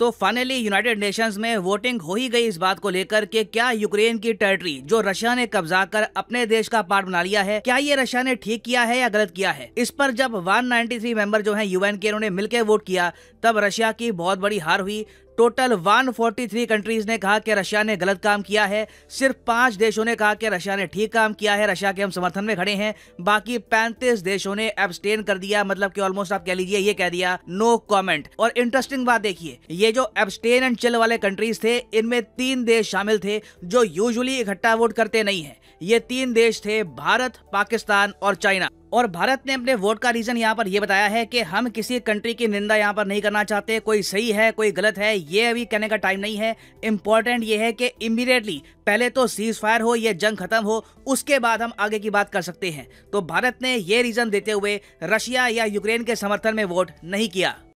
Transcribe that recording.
तो finally United Nations में voting हो ही गई इस बात को लेकर के क्या यूक्रेन की टेरिटरी जो रशिया ने कब्जा कर अपने देश का पार्ट बना लिया है क्या ये रशिया ने ठीक किया है या गलत किया है इस पर जब 193 मेंबर जो हैं यूएन के उन्होंने मिलकर वोट किया तब रशिया की बहुत बड़ी हार हुई टोटल 143 कंट्रीज ने कहा कि रशिया ने गलत काम किया है सिर्फ पांच देशों ने कहा कि रशिया ने ठीक काम किया है रशिया के हम समर्थन में खड़े हैं बाकी पैंतीस देशों ने एबस्टेन कर दिया मतलब कि ऑलमोस्ट आप कह लीजिए ये कह दिया नो कॉमेंट और इंटरेस्टिंग बात देखिए ये जो एबस्टेन एंड चिल वाले कंट्रीज थे इनमें तीन देश शामिल थे जो यूजली इकट्ठा वोट करते नहीं है ये तीन देश थे भारत पाकिस्तान और चाइना और भारत ने अपने वोट का रीजन यहाँ पर यह बताया है कि हम किसी कंट्री की निंदा यहाँ पर नहीं करना चाहते कोई सही है कोई गलत है ये अभी कहने का टाइम नहीं है इंपॉर्टेंट ये है कि इमीडिएटली पहले तो सीज फायर हो यह जंग खत्म हो उसके बाद हम आगे की बात कर सकते हैं तो भारत ने ये रीजन देते हुए रशिया या यूक्रेन के समर्थन में वोट नहीं किया